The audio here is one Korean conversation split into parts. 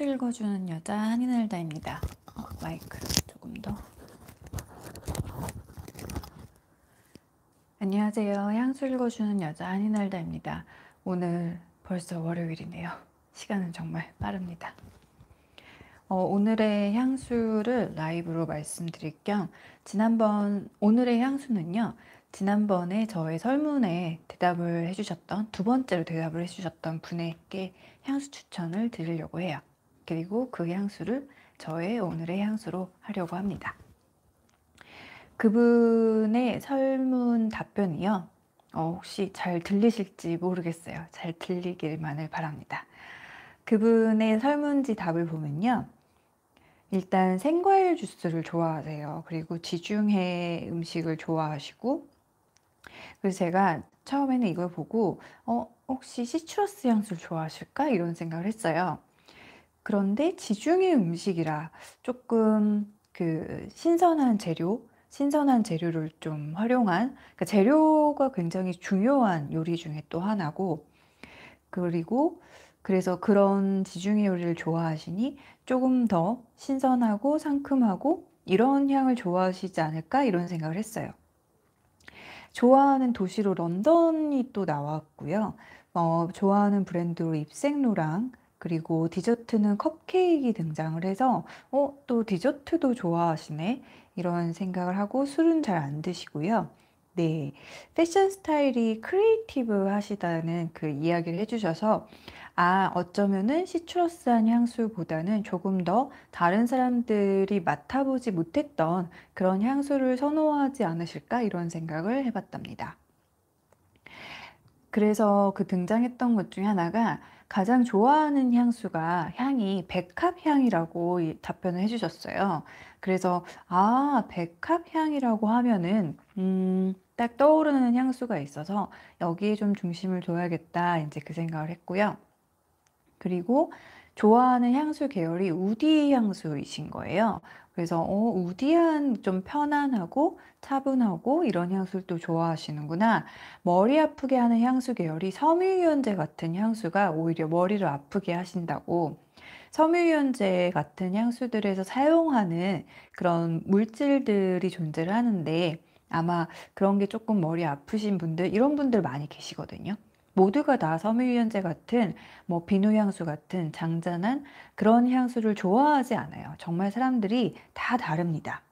읽어주는 여자 한인엘다입니다. 어, 마이크를 조금 더. 안녕하세요. 향수 읽어주는 여자 한인엘다입니다. 오늘 벌써 월요일이네요. 시간은 정말 빠릅니다. 어, 오늘의 향수를 라이브로 말씀드릴 겸 지난번 오늘의 향수는요. 지난번에 저의 설문에 대답을 해주셨던 두 번째로 대답을 해주셨던 분에게 향수 추천을 드리려고 해요. 그리고 그 향수를 저의 오늘의 향수로 하려고 합니다. 그분의 설문 답변이요. 어, 혹시 잘 들리실지 모르겠어요. 잘 들리길만을 바랍니다. 그분의 설문지 답을 보면요. 일단 생과일 주스를 좋아하세요. 그리고 지중해 음식을 좋아하시고 그래서 제가 처음에는 이걸 보고 어, 혹시 시트러스 향수를 좋아하실까? 이런 생각을 했어요. 그런데 지중해 음식이라 조금 그 신선한 재료, 신선한 재료를 좀 활용한 그 재료가 굉장히 중요한 요리 중에 또 하나고 그리고 그래서 그런 지중해 요리를 좋아하시니 조금 더 신선하고 상큼하고 이런 향을 좋아하시지 않을까 이런 생각을 했어요. 좋아하는 도시로 런던이 또 나왔고요. 어, 좋아하는 브랜드로 입생로랑 그리고 디저트는 컵케이크 등장을 해서 어, 또 디저트도 좋아하시네. 이런 생각을 하고 술은 잘 안 드시고요. 네. 패션 스타일이 크리에이티브 하시다는 그 이야기를 해주셔서 아, 어쩌면은 시추러스한 향수보다는 조금 더 다른 사람들이 맡아보지 못했던 그런 향수를 선호하지 않으실까 이런 생각을 해봤답니다. 그래서 그 등장했던 것 중에 하나가 가장 좋아하는 향수가 향이 백합향이라고 답변을 해주셨어요. 그래서 아, 백합향이라고 하면은 음, 딱 떠오르는 향수가 있어서 여기에 좀 중심을 둬야겠다. 이제 그 생각을 했고요. 그리고 좋아하는 향수 계열이 우디 향수이신 거예요. 그래서 어, 우디한 좀 편안하고 차분하고 이런 향수를 또 좋아하시는구나. 머리 아프게 하는 향수 계열이 섬유유연제 같은 향수가 오히려 머리를 아프게 하신다고. 섬유유연제 같은 향수들에서 사용하는 그런 물질들이 존재를 하는데 아마 그런 게 조금 머리 아프신 분들 이런 분들 많이 계시거든요. 모두가 다 섬유유연제 같은 뭐 비누 향수 같은 장잔한 그런 향수를 좋아하지 않아요. 정말 사람들이 다 다릅니다.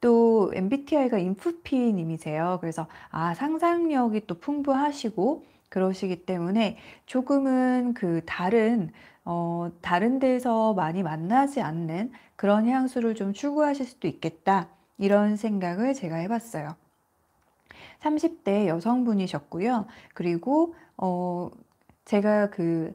또 MBTI가 인프피 님이세요. 그래서 아 상상력이 또 풍부하시고 그러시기 때문에 조금은 그 다른 어 다른 데서 많이 만나지 않는 그런 향수를 좀 추구하실 수도 있겠다. 이런 생각을 제가 해봤어요. 30대 여성분이셨고요. 그리고 어 제가 그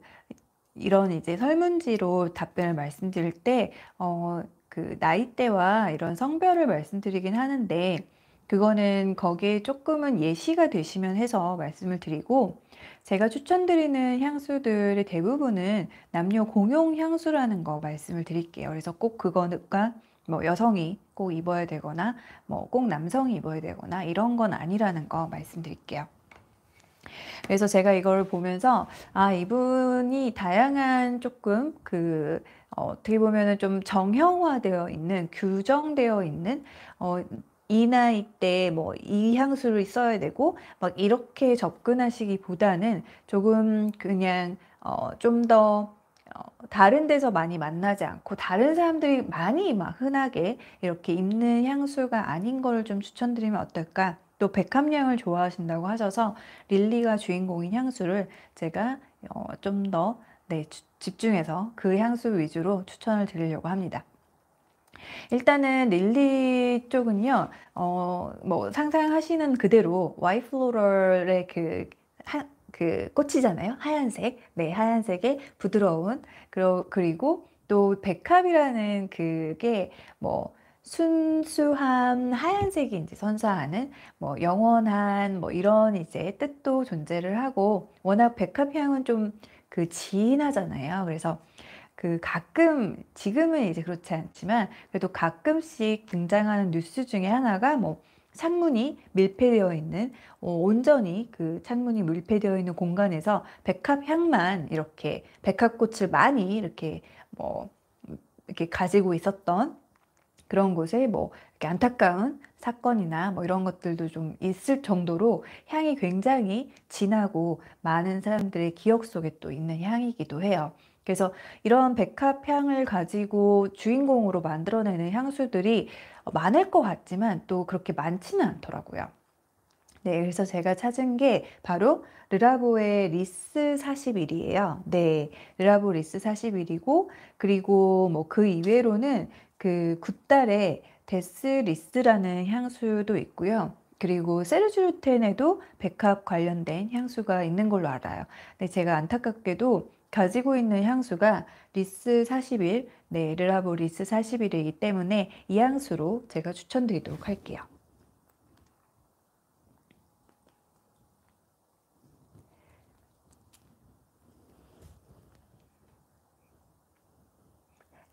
이런 이제 설문지로 답변을 말씀드릴 때어그 나이대와 이런 성별을 말씀드리긴 하는데 그거는 거기에 조금은 예시가 되시면 해서 말씀을 드리고 제가 추천드리는 향수들의 대부분은 남녀 공용 향수라는 거 말씀을 드릴게요. 그래서 꼭 그거가 뭐 여성이 꼭 입어야 되거나 뭐 꼭 남성이 입어야 되거나 이런 건 아니라는 거 말씀드릴게요. 그래서 제가 이걸 보면서 아 이분이 다양한 조금 그 어, 어떻게 보면은 좀 정형화되어 있는 규정되어 있는 어, 이 나이 때 뭐 이 향수를 써야 되고 막 이렇게 접근하시기보다는 조금 그냥 어, 좀더 어, 다른 데서 많이 만나지 않고 다른 사람들이 많이 막 흔하게 이렇게 입는 향수가 아닌 걸 좀 추천드리면 어떨까? 또 백합향을 좋아하신다고 하셔서 릴리가 주인공인 향수를 제가 어, 좀더 네, 집중해서 그 향수 위주로 추천을 드리려고 합니다. 일단은 릴리 쪽은요, 어, 뭐 상상하시는 그대로 와이플로럴의 그그 꽃이잖아요. 하얀색. 네, 하얀색의 부드러운 그리고 또 백합이라는 그게 뭐 순수함 하얀색이 이제 선사하는 뭐 영원한 뭐 이런 이제 뜻도 존재를 하고 워낙 백합향은 좀 그 진하잖아요. 그래서 그 가끔 지금은 이제 그렇지 않지만 그래도 가끔씩 등장하는 뉴스 중에 하나가 뭐 창문이 밀폐되어 있는 어, 온전히 그 찬문이 밀폐되어 있는 공간에서 백합 향만 이렇게 백합꽃을 많이 이렇게 뭐 이렇게 가지고 있었던 그런 곳에 뭐 이렇게 안타까운 사건이나 뭐 이런 것들도 좀 있을 정도로 향이 굉장히 진하고 많은 사람들의 기억 속에 또 있는 향이기도 해요. 그래서 이런 백합 향을 가지고 주인공으로 만들어내는 향수들이 많을 것 같지만 또 그렇게 많지는 않더라고요. 네, 그래서 제가 찾은 게 바로 르라보의 리스 41이에요. 네, 르라보 리스 41이고 그리고 뭐 그 이외로는 그 굿달의 데스 리스라는 향수도 있고요. 그리고 세르주르텐에도 백합 관련된 향수가 있는 걸로 알아요. 근데 제가 안타깝게도 가지고 있는 향수가 리스 41, 네, 르라보 리스 41이기 때문에 이 향수로 제가 추천드리도록 할게요.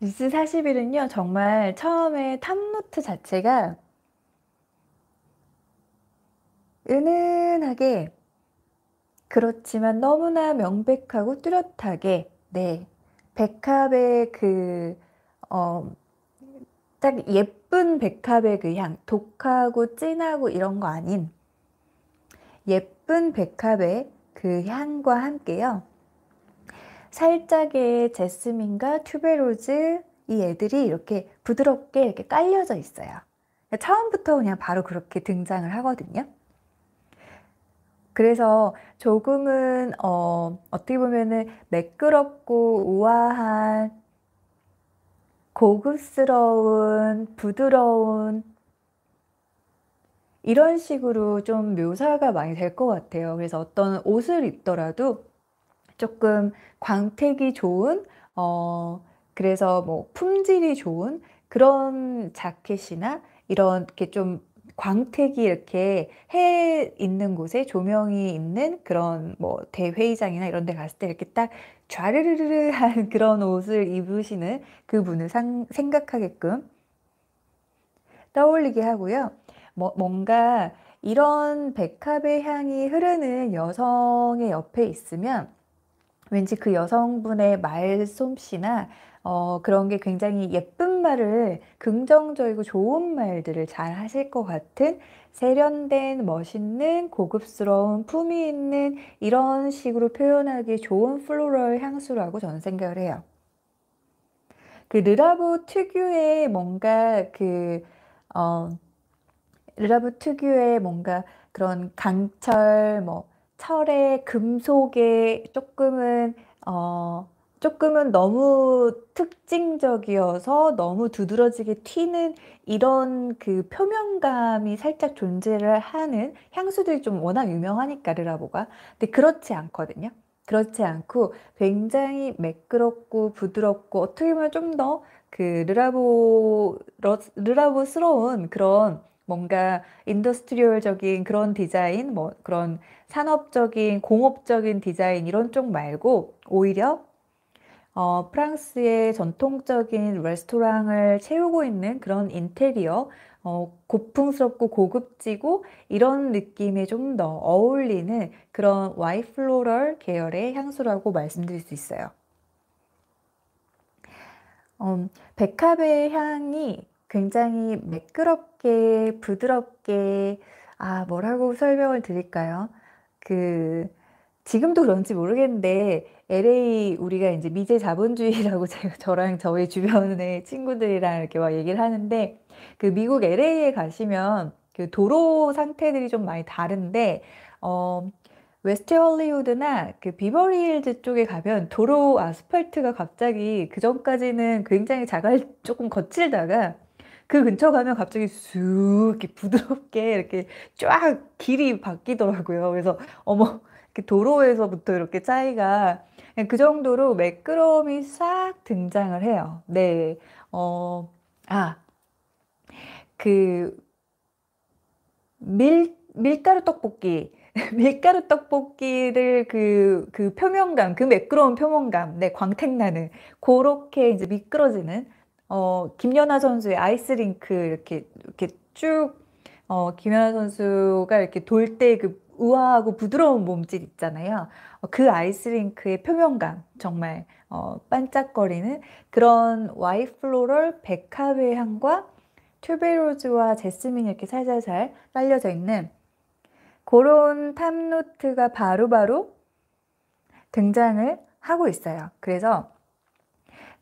리스 41은요, 정말 처음에 탑노트 자체가 은은하게 그렇지만 너무나 명백하고 뚜렷하게 네 백합의 그어딱 예쁜 백합의 그 향 독하고 진하고 이런 거 아닌 예쁜 백합의 그 향과 함께요 살짝의 제스민과 튜베로즈 이 애들이 이렇게 부드럽게 이렇게 깔려져 있어요 처음부터 그냥 바로 그렇게 등장을 하거든요 그래서 조금은 어, 어떻게 보면은 매끄럽고 우아한 고급스러운 부드러운 이런 식으로 좀 묘사가 많이 될 것 같아요. 그래서 어떤 옷을 입더라도 조금 광택이 좋은 어 그래서 뭐 품질이 좋은 그런 자켓이나 이런 이렇게 좀 광택이 이렇게 해 있는 곳에 조명이 있는 그런 뭐 대회의장이나 이런 데 갔을 때 이렇게 딱 좌르르르한 그런 옷을 입으시는 그분을 상, 생각하게끔 떠올리게 하고요. 뭐, 뭔가 이런 백합의 향이 흐르는 여성의 옆에 있으면 왠지 그 여성분의 말솜씨나 어, 그런 게 굉장히 예쁜 말을 긍정적이고 좋은 말들을 잘 하실 것 같은 세련된 멋있는 고급스러운 품위 있는 이런 식으로 표현하기 좋은 플로럴 향수라고 저는 생각을 해요. 그 르라보 특유의 뭔가 그 어, 르라브 특유의 뭔가 그런 강철, 뭐 철의 금속의 조금은 어, 조금은 너무 특징적이어서 너무 두드러지게 튀는 이런 그 표면감이 살짝 존재를 하는 향수들이 좀 워낙 유명하니까 르라보가 근데 그렇지 않거든요 그렇지 않고 굉장히 매끄럽고 부드럽고 어떻게 보면 좀 더 그 르라보 러, 르라보스러운 그런 뭔가 인더스트리얼적인 그런 디자인 뭐 그런 산업적인 공업적인 디자인 이런 쪽 말고 오히려 어, 프랑스의 전통적인 레스토랑을 채우고 있는 그런 인테리어, 어, 고풍스럽고 고급지고 이런 느낌에 좀 더 어울리는 그런 와이플로럴 계열의 향수라고 말씀드릴 수 있어요. 음, 백합의 향이 굉장히 매끄럽게 부드럽게 아 뭐라고 설명을 드릴까요? 그 지금도 그런지 모르겠는데 LA 우리가 이제 미제 자본주의라고 제가 저랑 저희 주변의 친구들이랑 이렇게 막 얘기를 하는데 그 미국 LA에 가시면 그 도로 상태들이 좀 많이 다른데 어 웨스트 헐리우드나 그 비버리힐즈 쪽에 가면 도로 아스팔트가 갑자기 그 전까지는 굉장히 자갈 조금 거칠다가 그 근처 가면 갑자기 쑥 이렇게 부드럽게 이렇게 쫙 길이 바뀌더라고요. 그래서 어머 그 도로에서부터 이렇게 차이가 예, 그 정도로 매끄러움이 싹 등장을 해요. 네. 어, 아, 그, 밀, 밀가루 떡볶이. 밀가루 떡볶이를 그, 그 표면감, 그 매끄러운 표면감, 네, 광택나는, 그렇게 이제 미끄러지는, 어, 김연아 선수의 아이스링크, 이렇게, 이렇게 쭉, 어, 김연아 선수가 이렇게 돌때그 우아하고 부드러운 몸질 있잖아요. 어, 그 아이스링크의 표면감 정말 어, 반짝거리는 그런 와이플로럴 백합의 향과 튜베로즈와 제스민 이렇게 살살살 딸려져 있는 그런 탑노트가 바로바로 등장을 하고 있어요. 그래서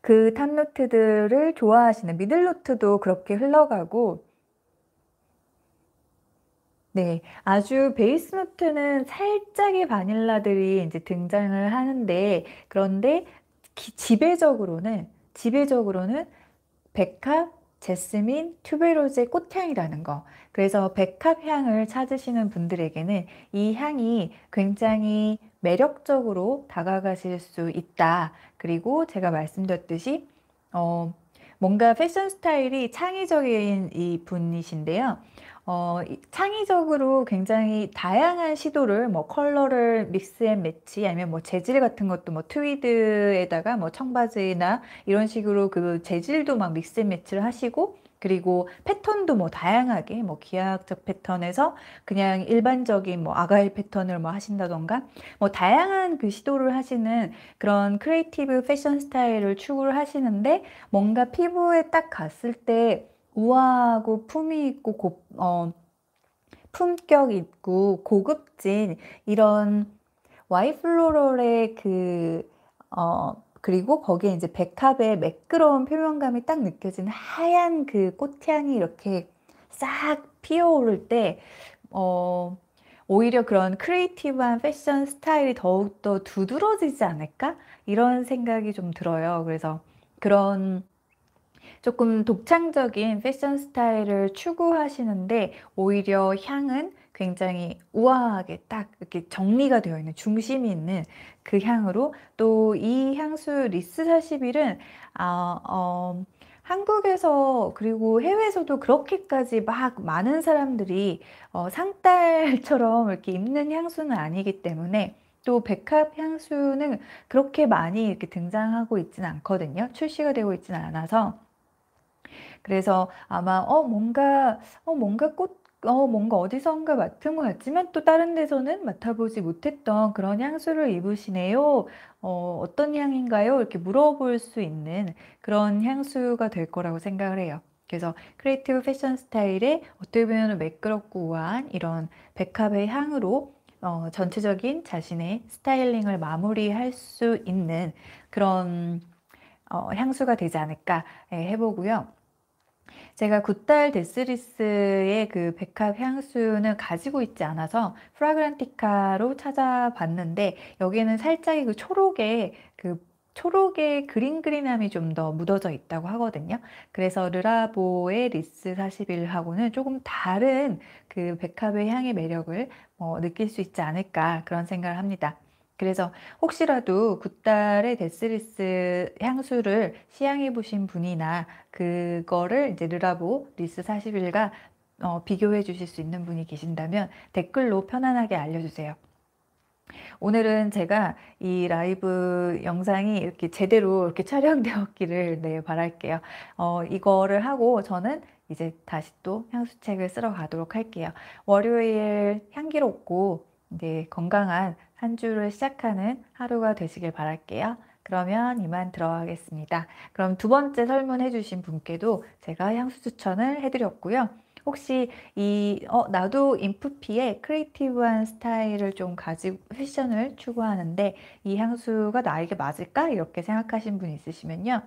그 탑노트들을 좋아하시는 미들노트도 그렇게 흘러가고 네, 아주 베이스노트는 살짝의 바닐라들이 이제 등장을 하는데 그런데 기, 지배적으로는 지배적으로는 백합, 제스민, 튜베로의 꽃향이라는 거. 그래서 백합 향을 찾으시는 분들에게는 이 향이 굉장히 매력적으로 다가가실 수 있다. 그리고 제가 말씀드렸듯이 어, 뭔가 패션 스타일이 창의적인 이 분이신데요. 어, 창의적으로 굉장히 다양한 시도를 뭐 컬러를 믹스앤 매치 아니면 뭐 재질 같은 것도 뭐 트위드에다가 뭐 청바지나 이런 식으로 그 재질도 막 믹스앤 매치를 하시고 그리고 패턴도 뭐 다양하게 뭐 기하학적 패턴에서 그냥 일반적인 뭐 아가일 패턴을 뭐 하신다던가 뭐 다양한 그 시도를 하시는 그런 크리에이티브 패션 스타일을 추구를 하시는데 뭔가 피부에 딱 갔을 때 우아하고 품위 있고 곱, 어, 품격 있고 고급진 이런 와이플로럴의 그, 어, 그리고 거기에 이제 백합의 매끄러운 표면감이 딱 느껴지는 하얀 그 꽃향이 이렇게 싹 피어오를 때, 어, 오히려 그런 크리에이티브한 패션 스타일이 더욱더 두드러지지 않을까? 이런 생각이 좀 들어요. 그래서 그런 조금 독창적인 패션 스타일을 추구하시는데 오히려 향은 굉장히 우아하게 딱 이렇게 정리가 되어 있는 중심이 있는 그 향으로 또 이 향수 리스 41은 아, 어, 한국에서 그리고 해외에서도 그렇게까지 막 많은 사람들이 어, 상딸처럼 이렇게 입는 향수는 아니기 때문에 또 백합 향수는 그렇게 많이 이렇게 등장하고 있지는 않거든요. 출시가 되고 있지는 않아서 그래서 아마 어 뭔가 어 뭔가 꽃 어, 뭔가 어디선가 맡은 것 같지만 또 다른 데서는 맡아보지 못했던 그런 향수를 입으시네요. 어, 어떤 향인가요? 이렇게 물어볼 수 있는 그런 향수가 될 거라고 생각을 해요. 그래서 크리에이티브 패션 스타일의 어떻게 보면 매끄럽고 우아한 이런 백합의 향으로 어, 전체적인 자신의 스타일링을 마무리할 수 있는 그런 어, 향수가 되지 않을까 예, 해보고요. 제가 굿달 데스리스의 그 백합 향수는 가지고 있지 않아서 프라그란티카로 찾아봤는데 여기에는 살짝의 그 초록의 그 초록의 그린 그린함이 좀 더 묻어져 있다고 하거든요. 그래서 르라보의 리스 41하고는 조금 다른 그 백합의 향의 매력을 뭐 느낄 수 있지 않을까 그런 생각을 합니다. 그래서 혹시라도 굿달의 데스리스 향수를 시향해 보신 분이나 그거를 이제 르라보 리스 4 0일과 어, 비교해 주실 수 있는 분이 계신다면 댓글로 편안하게 알려주세요. 오늘은 제가 이 라이브 영상이 이렇게 제대로 이렇게 촬영되었기를 네, 바랄게요. 어, 이거를 하고 저는 이제 다시 또 향수책을 쓰러 가도록 할게요. 월요일 향기롭고 이제 네, 건강한 한 주를 시작하는 하루가 되시길 바랄게요. 그러면 이만 들어가겠습니다. 그럼 두 번째 설문해 주신 분께도 제가 향수 추천을 해드렸고요. 혹시 이 어, 나도 인프피의 크리에이티브한 스타일을 좀 가지고 패션을 추구하는데 이 향수가 나에게 맞을까 이렇게 생각하신 분 있으시면요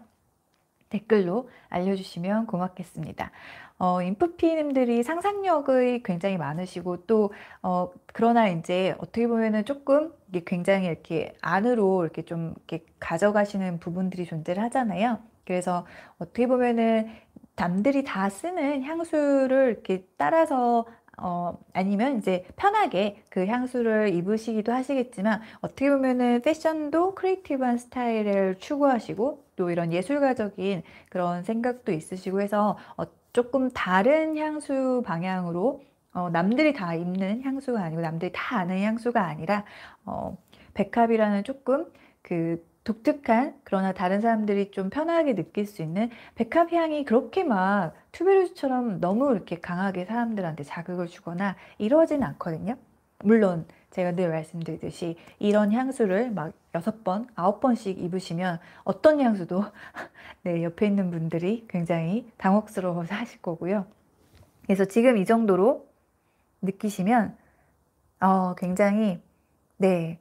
댓글로 알려주시면 고맙겠습니다. 어, 인프피님들이 상상력이 굉장히 많으시고 또 어, 그러나 이제 어떻게 보면은 조금 굉장히 이렇게 안으로 이렇게 좀 이렇게 가져가시는 부분들이 존재를 하잖아요. 그래서 어떻게 보면은 남들이 다 쓰는 향수를 이렇게 따라서 어, 아니면 이제 편하게 그 향수를 입으시기도 하시겠지만 어떻게 보면은 패션도 크리에이티브한 스타일을 추구하시고 또 이런 예술가적인 그런 생각도 있으시고 해서 어, 조금 다른 향수 방향으로 어, 남들이 다 입는 향수가 아니고 남들이 다 아는 향수가 아니라 어, 백합이라는 조금 그 독특한 그러나 다른 사람들이 좀 편하게 느낄 수 있는 백합 향이 그렇게 막 투베로스처럼 너무 이렇게 강하게 사람들한테 자극을 주거나 이러진 않거든요. 물론 제가 늘 말씀드리듯이 이런 향수를 막 여섯 번, 아홉 번씩 입으시면 어떤 향수도 네, 옆에 있는 분들이 굉장히 당혹스러워서 하실 거고요. 그래서 지금 이 정도로 느끼시면 어, 굉장히 네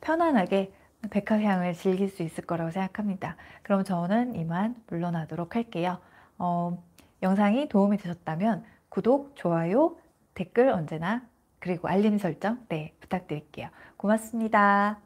편안하게 백합향을 즐길 수 있을 거라고 생각합니다. 그럼 저는 이만 물러나도록 할게요. 어, 영상이 도움이 되셨다면 구독, 좋아요, 댓글 언제나 그리고 알림 설정 네 부탁드릴게요. 고맙습니다.